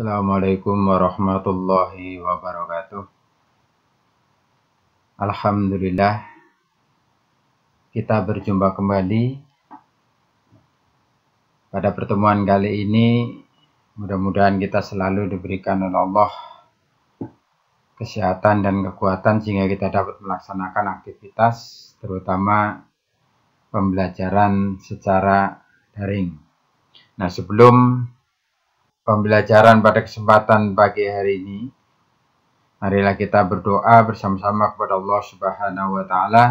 Assalamualaikum warahmatullahi wabarakatuh. Alhamdulillah, kita berjumpa kembali pada pertemuan kali ini. Mudah-mudahan kita selalu diberikan oleh Allah kesehatan dan kekuatan sehingga kita dapat melaksanakan aktivitas terutama pembelajaran secara daring. Nah, sebelum pembelajaran pada kesempatan pagi hari ini. Marilah kita berdoa bersama-sama kepada Allah Subhanahu wa taala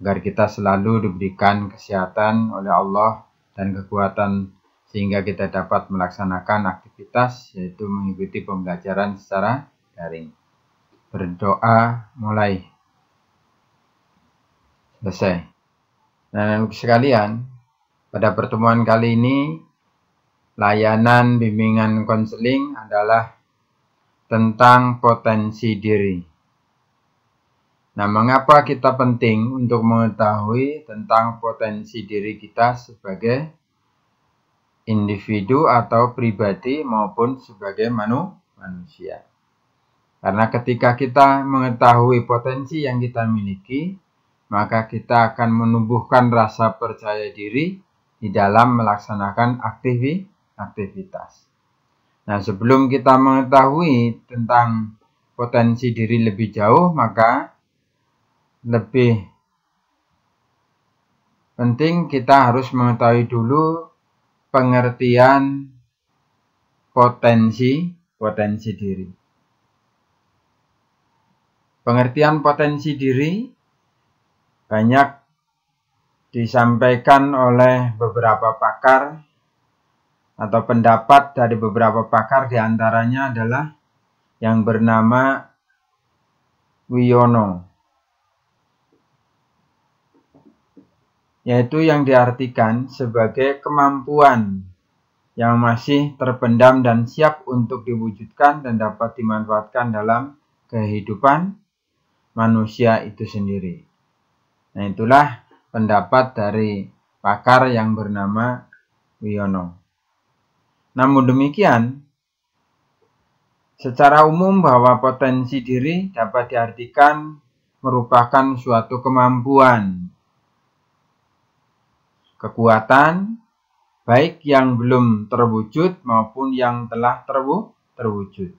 agar kita selalu diberikan kesehatan oleh Allah dan kekuatan sehingga kita dapat melaksanakan aktivitas yaitu mengikuti pembelajaran secara daring. Berdoa mulai. Selesai. Dan sekalian, pada pertemuan kali ini layanan bimbingan konseling adalah tentang potensi diri. Nah, mengapa kita penting untuk mengetahui tentang potensi diri kita sebagai individu atau pribadi maupun sebagai manu manusia? Karena ketika kita mengetahui potensi yang kita miliki, maka kita akan menumbuhkan rasa percaya diri di dalam melaksanakan aktivitas aktivitas. Nah, sebelum kita mengetahui tentang potensi diri lebih jauh, maka lebih penting kita harus mengetahui dulu pengertian potensi potensi diri. Pengertian potensi diri banyak disampaikan oleh beberapa pakar atau pendapat dari beberapa pakar diantaranya adalah yang bernama Wiono. Yaitu yang diartikan sebagai kemampuan yang masih terpendam dan siap untuk diwujudkan dan dapat dimanfaatkan dalam kehidupan manusia itu sendiri. Nah itulah pendapat dari pakar yang bernama Wiono. Namun demikian, secara umum bahwa potensi diri dapat diartikan merupakan suatu kemampuan, kekuatan, baik yang belum terwujud maupun yang telah terwujud.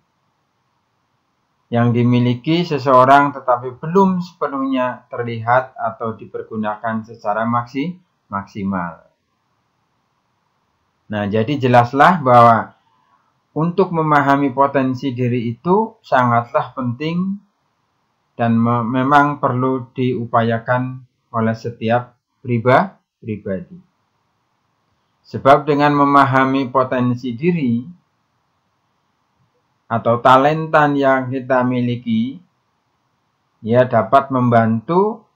Yang dimiliki seseorang tetapi belum sepenuhnya terlihat atau dipergunakan secara maksimal. Nah, jadi jelaslah bahwa untuk memahami potensi diri itu sangatlah penting dan me memang perlu diupayakan oleh setiap priba pribadi. Sebab dengan memahami potensi diri atau talenta yang kita miliki, ia dapat membantu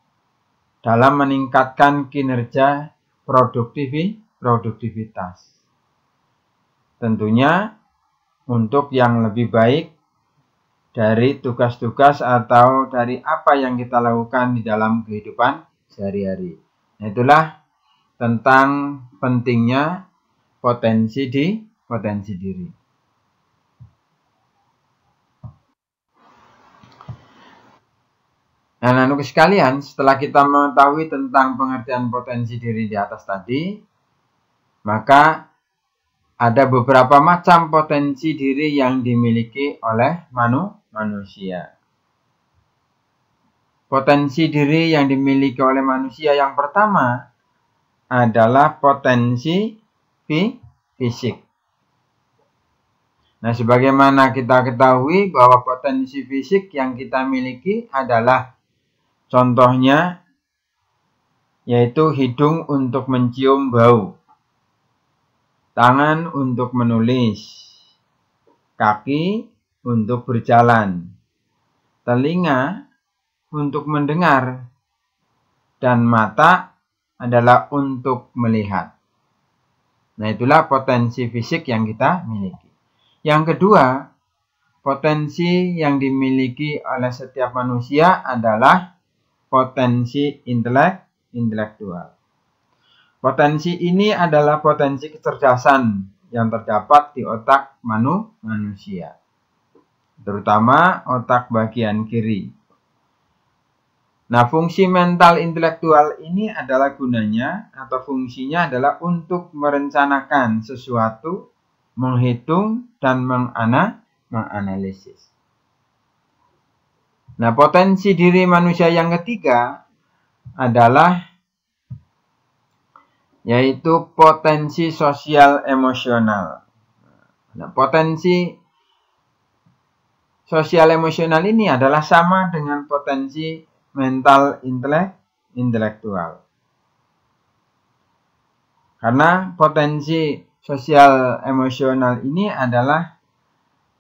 dalam meningkatkan kinerja produktivi, produktivitas tentunya untuk yang lebih baik dari tugas-tugas atau dari apa yang kita lakukan di dalam kehidupan sehari-hari. Nah, itulah tentang pentingnya potensi di potensi diri. Nah, lalu sekalian, setelah kita mengetahui tentang pengertian potensi diri di atas tadi, maka ada beberapa macam potensi diri yang dimiliki oleh manu manusia. Potensi diri yang dimiliki oleh manusia yang pertama adalah potensi fi fisik. Nah, sebagaimana kita ketahui bahwa potensi fisik yang kita miliki adalah contohnya yaitu hidung untuk mencium bau tangan untuk menulis, kaki untuk berjalan, telinga untuk mendengar, dan mata adalah untuk melihat. Nah, itulah potensi fisik yang kita miliki. Yang kedua, potensi yang dimiliki oleh setiap manusia adalah potensi intelek, intelektual. Potensi ini adalah potensi kecerdasan yang terdapat di otak manu manusia, terutama otak bagian kiri. Nah, fungsi mental intelektual ini adalah gunanya atau fungsinya adalah untuk merencanakan sesuatu, menghitung, dan mengana, menganalisis. Nah, potensi diri manusia yang ketiga adalah yaitu potensi sosial emosional. Nah, potensi sosial emosional ini adalah sama dengan potensi mental intelek, intelektual. Karena potensi sosial emosional ini adalah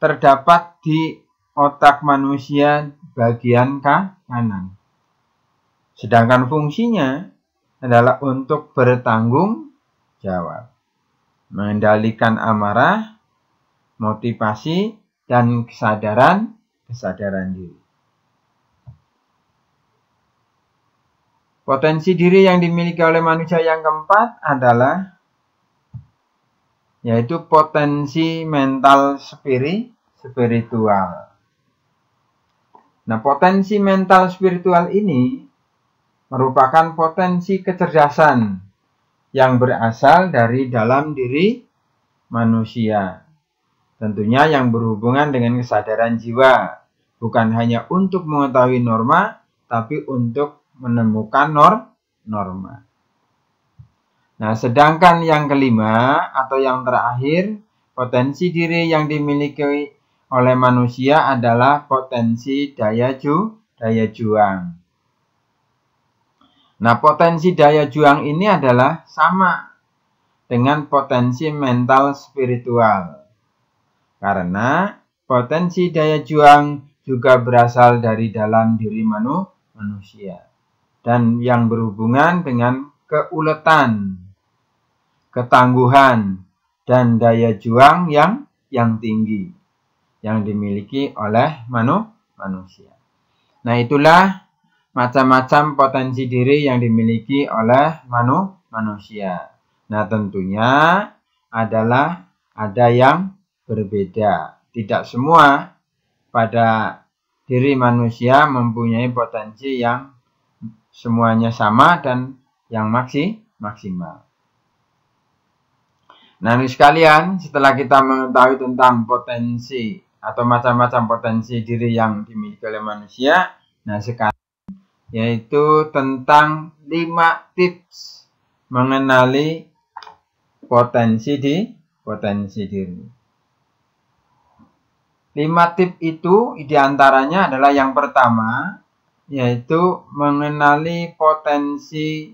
terdapat di otak manusia bagian kanan. Sedangkan fungsinya adalah untuk bertanggung jawab, mengendalikan amarah, motivasi, dan kesadaran kesadaran diri. Potensi diri yang dimiliki oleh manusia yang keempat adalah yaitu potensi mental spirit spiritual. Nah, potensi mental spiritual ini merupakan potensi kecerdasan yang berasal dari dalam diri manusia. Tentunya yang berhubungan dengan kesadaran jiwa, bukan hanya untuk mengetahui norma, tapi untuk menemukan nor norma. Nah, sedangkan yang kelima atau yang terakhir, potensi diri yang dimiliki oleh manusia adalah potensi daya ju daya juang. Nah, potensi daya juang ini adalah sama dengan potensi mental spiritual. Karena potensi daya juang juga berasal dari dalam diri manu manusia dan yang berhubungan dengan keuletan, ketangguhan, dan daya juang yang yang tinggi yang dimiliki oleh manu manusia. Nah, itulah macam-macam potensi diri yang dimiliki oleh manu manusia. Nah, tentunya adalah ada yang berbeda. Tidak semua pada diri manusia mempunyai potensi yang semuanya sama dan yang maksi, maksimal. Nah, ini sekalian, setelah kita mengetahui tentang potensi atau macam-macam potensi diri yang dimiliki oleh manusia, nah sekarang yaitu tentang 5 tips mengenali potensi di potensi diri. 5 tips itu diantaranya adalah yang pertama yaitu mengenali potensi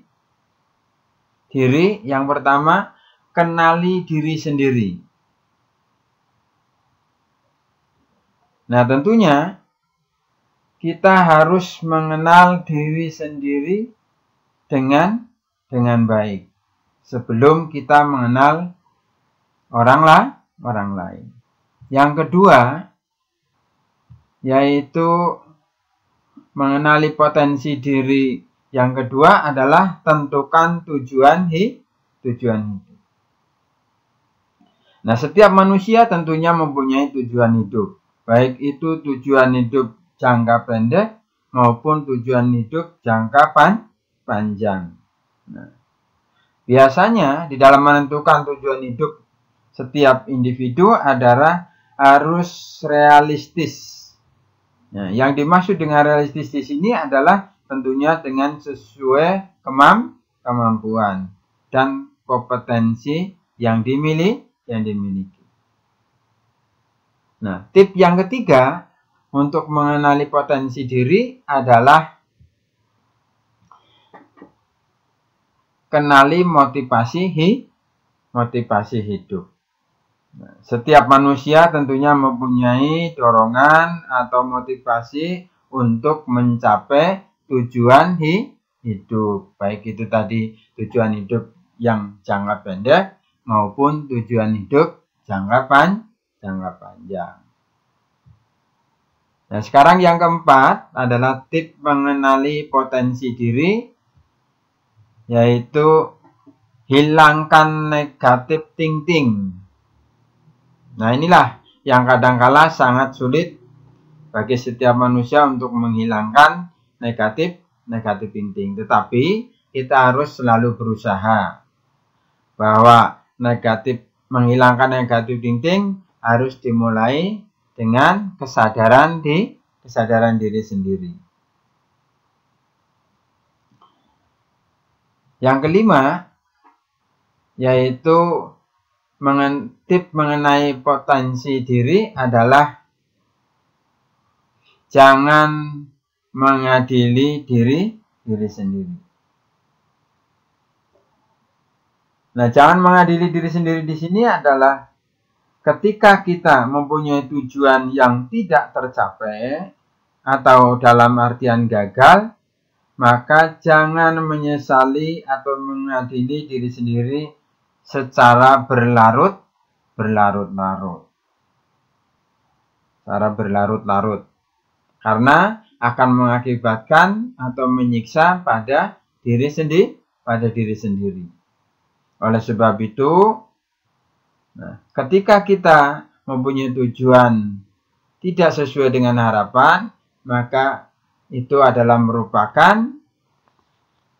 diri. Yang pertama, kenali diri sendiri. Nah, tentunya kita harus mengenal diri sendiri dengan dengan baik sebelum kita mengenal orang lain orang lain. Yang kedua yaitu mengenali potensi diri. Yang kedua adalah tentukan tujuan hi, tujuan hidup. Nah, setiap manusia tentunya mempunyai tujuan hidup. Baik itu tujuan hidup jangka pendek maupun tujuan hidup jangka pan panjang. Nah, biasanya di dalam menentukan tujuan hidup setiap individu adalah harus realistis. Nah, yang dimaksud dengan realistis di sini adalah tentunya dengan sesuai kemam kemampuan dan kompetensi yang dimiliki yang dimiliki. Nah, tip yang ketiga untuk mengenali potensi diri adalah kenali motivasi hi, motivasi hidup. Nah, setiap manusia tentunya mempunyai dorongan atau motivasi untuk mencapai tujuan hi, hidup. Baik itu tadi tujuan hidup yang jangka pendek maupun tujuan hidup jangka, pan, jangka panjang. Nah, sekarang yang keempat adalah tip mengenali potensi diri, yaitu hilangkan negatif thinking. Nah, inilah yang kadangkala sangat sulit bagi setiap manusia untuk menghilangkan negatif negatif thinking. Tetapi kita harus selalu berusaha bahwa negatif menghilangkan negatif thinking harus dimulai dengan kesadaran di kesadaran diri sendiri. Yang kelima yaitu tip mengenai potensi diri adalah jangan mengadili diri diri sendiri. Nah, jangan mengadili diri sendiri di sini adalah ketika kita mempunyai tujuan yang tidak tercapai atau dalam artian gagal, maka jangan menyesali atau mengadili diri sendiri secara berlarut berlarut-larut. Secara berlarut-larut. Karena akan mengakibatkan atau menyiksa pada diri sendiri, pada diri sendiri. Oleh sebab itu, Nah, ketika kita mempunyai tujuan tidak sesuai dengan harapan, maka itu adalah merupakan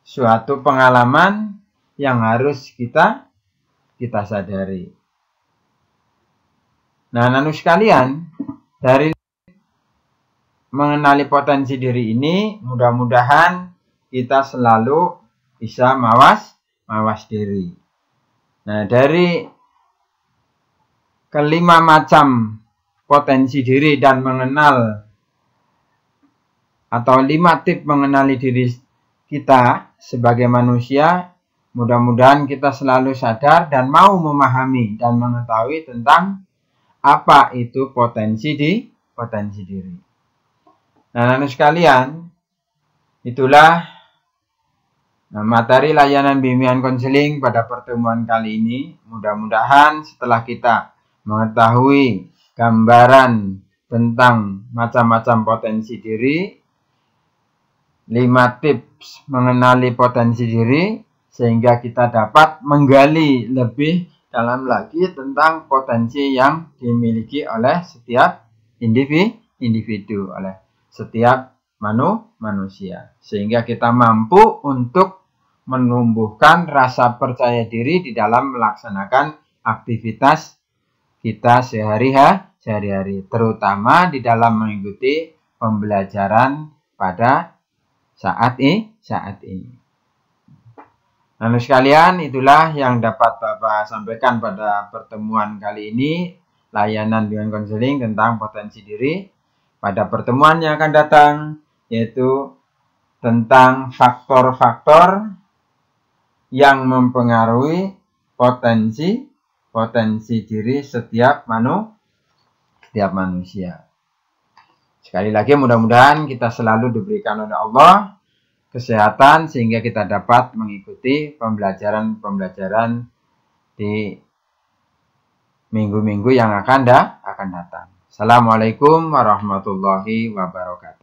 suatu pengalaman yang harus kita kita sadari. Nah, nanu sekalian, dari mengenali potensi diri ini, mudah-mudahan kita selalu bisa mawas mawas diri. Nah, dari kelima macam potensi diri dan mengenal atau lima tip mengenali diri kita sebagai manusia mudah-mudahan kita selalu sadar dan mau memahami dan mengetahui tentang apa itu potensi di potensi diri. Nah, anak sekalian, itulah Nah, materi layanan bimbingan konseling pada pertemuan kali ini mudah-mudahan setelah kita mengetahui gambaran tentang macam-macam potensi diri, lima tips mengenali potensi diri, sehingga kita dapat menggali lebih dalam lagi tentang potensi yang dimiliki oleh setiap individu, individu oleh setiap manu, manusia. Sehingga kita mampu untuk menumbuhkan rasa percaya diri di dalam melaksanakan aktivitas kita sehari-hari, hari terutama di dalam mengikuti pembelajaran pada saat ini, saat ini. Lalu sekalian, itulah yang dapat Bapak sampaikan pada pertemuan kali ini, layanan dengan konseling tentang potensi diri. Pada pertemuan yang akan datang, yaitu tentang faktor-faktor yang mempengaruhi potensi potensi diri setiap manu setiap manusia. Sekali lagi mudah-mudahan kita selalu diberikan oleh Allah kesehatan sehingga kita dapat mengikuti pembelajaran-pembelajaran di minggu-minggu yang akan dah akan datang. Assalamualaikum warahmatullahi wabarakatuh.